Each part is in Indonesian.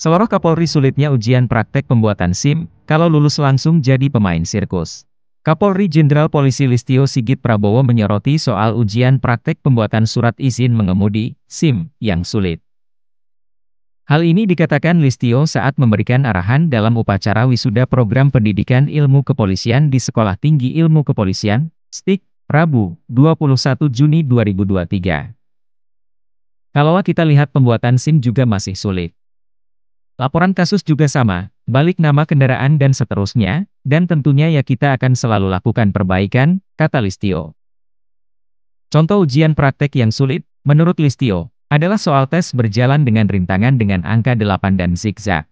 Seluruh Kapolri sulitnya ujian praktek pembuatan SIM, kalau lulus langsung jadi pemain sirkus. Kapolri Jenderal Polisi Listio Sigit Prabowo menyoroti soal ujian praktek pembuatan surat izin mengemudi, SIM, yang sulit. Hal ini dikatakan Listio saat memberikan arahan dalam upacara wisuda program pendidikan ilmu kepolisian di Sekolah Tinggi Ilmu Kepolisian, STIK, Rabu, 21 Juni 2023. Kalau kita lihat pembuatan SIM juga masih sulit. Laporan kasus juga sama, balik nama kendaraan dan seterusnya, dan tentunya ya kita akan selalu lakukan perbaikan, kata Listio. Contoh ujian praktek yang sulit, menurut Listio, adalah soal tes berjalan dengan rintangan dengan angka 8 dan zigzag.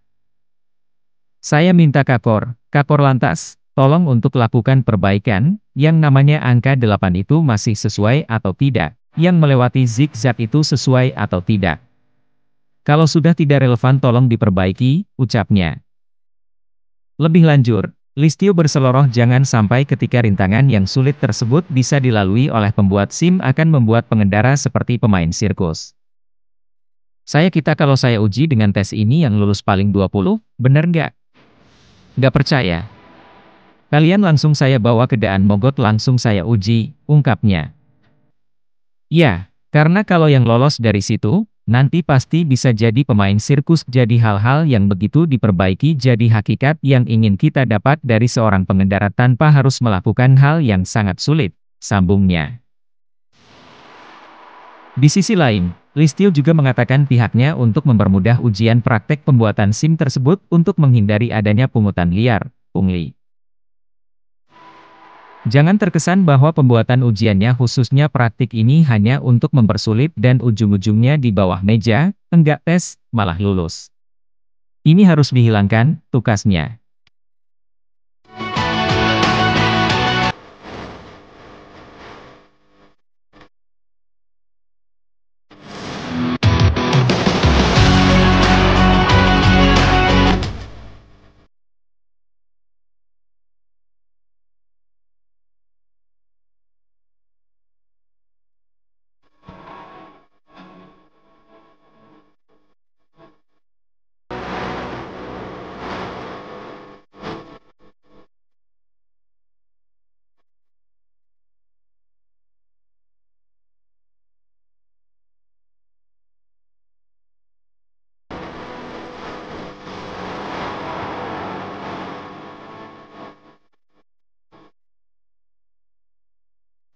Saya minta Kakor, Kakor lantas, tolong untuk lakukan perbaikan, yang namanya angka 8 itu masih sesuai atau tidak, yang melewati zigzag itu sesuai atau tidak. Kalau sudah tidak relevan tolong diperbaiki, ucapnya. Lebih lanjut, Listio berseloroh jangan sampai ketika rintangan yang sulit tersebut bisa dilalui oleh pembuat SIM akan membuat pengendara seperti pemain sirkus. Saya kita kalau saya uji dengan tes ini yang lulus paling 20, bener nggak? Nggak percaya. Kalian langsung saya bawa ke Daan Mogot langsung saya uji, ungkapnya. Ya, karena kalau yang lolos dari situ, Nanti pasti bisa jadi pemain sirkus jadi hal-hal yang begitu diperbaiki jadi hakikat yang ingin kita dapat dari seorang pengendara tanpa harus melakukan hal yang sangat sulit, sambungnya. Di sisi lain, Listio juga mengatakan pihaknya untuk mempermudah ujian praktek pembuatan SIM tersebut untuk menghindari adanya pungutan liar, pungli. Jangan terkesan bahwa pembuatan ujiannya khususnya praktik ini hanya untuk mempersulit dan ujung-ujungnya di bawah meja, enggak tes, malah lulus. Ini harus dihilangkan, tukasnya.